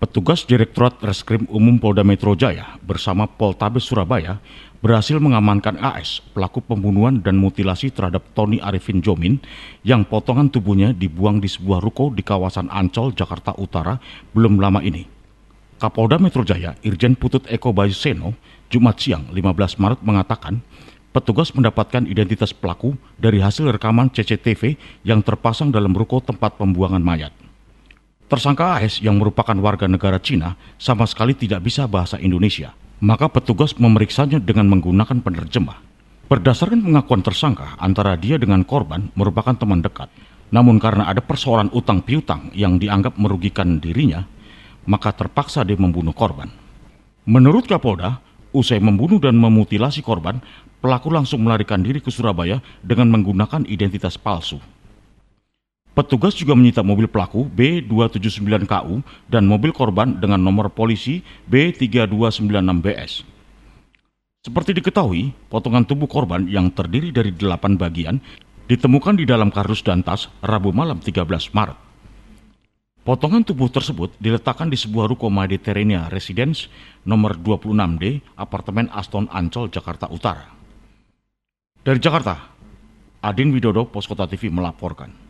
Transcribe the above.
Petugas Direktorat Reskrim Umum Polda Metro Jaya bersama Poltabes Surabaya berhasil mengamankan AS, pelaku pembunuhan dan mutilasi terhadap Tony Arifin Jomin yang potongan tubuhnya dibuang di sebuah ruko di kawasan Ancol, Jakarta Utara belum lama ini. Kapolda Metro Jaya, Irjen Putut Eko Bayu Seno Jumat siang 15 Maret mengatakan, petugas mendapatkan identitas pelaku dari hasil rekaman CCTV yang terpasang dalam ruko tempat pembuangan mayat. Tersangka AS yang merupakan warga negara Cina sama sekali tidak bisa bahasa Indonesia, maka petugas memeriksanya dengan menggunakan penerjemah. Berdasarkan pengakuan tersangka, antara dia dengan korban merupakan teman dekat. Namun karena ada persoalan utang piutang yang dianggap merugikan dirinya, maka terpaksa dia membunuh korban. Menurut Kapolda, usai membunuh dan memutilasi korban, pelaku langsung melarikan diri ke Surabaya dengan menggunakan identitas palsu. Petugas juga menyita mobil pelaku B279KU dan mobil korban dengan nomor polisi B3296BS. Seperti diketahui, potongan tubuh korban yang terdiri dari delapan bagian ditemukan di dalam kardus dan tas Rabu malam 13 Maret. Potongan tubuh tersebut diletakkan di sebuah ruko Mediterania Residence nomor 26D, apartemen Aston Ancol, Jakarta Utara. Dari Jakarta, Adin Widodo, Poskota TV melaporkan.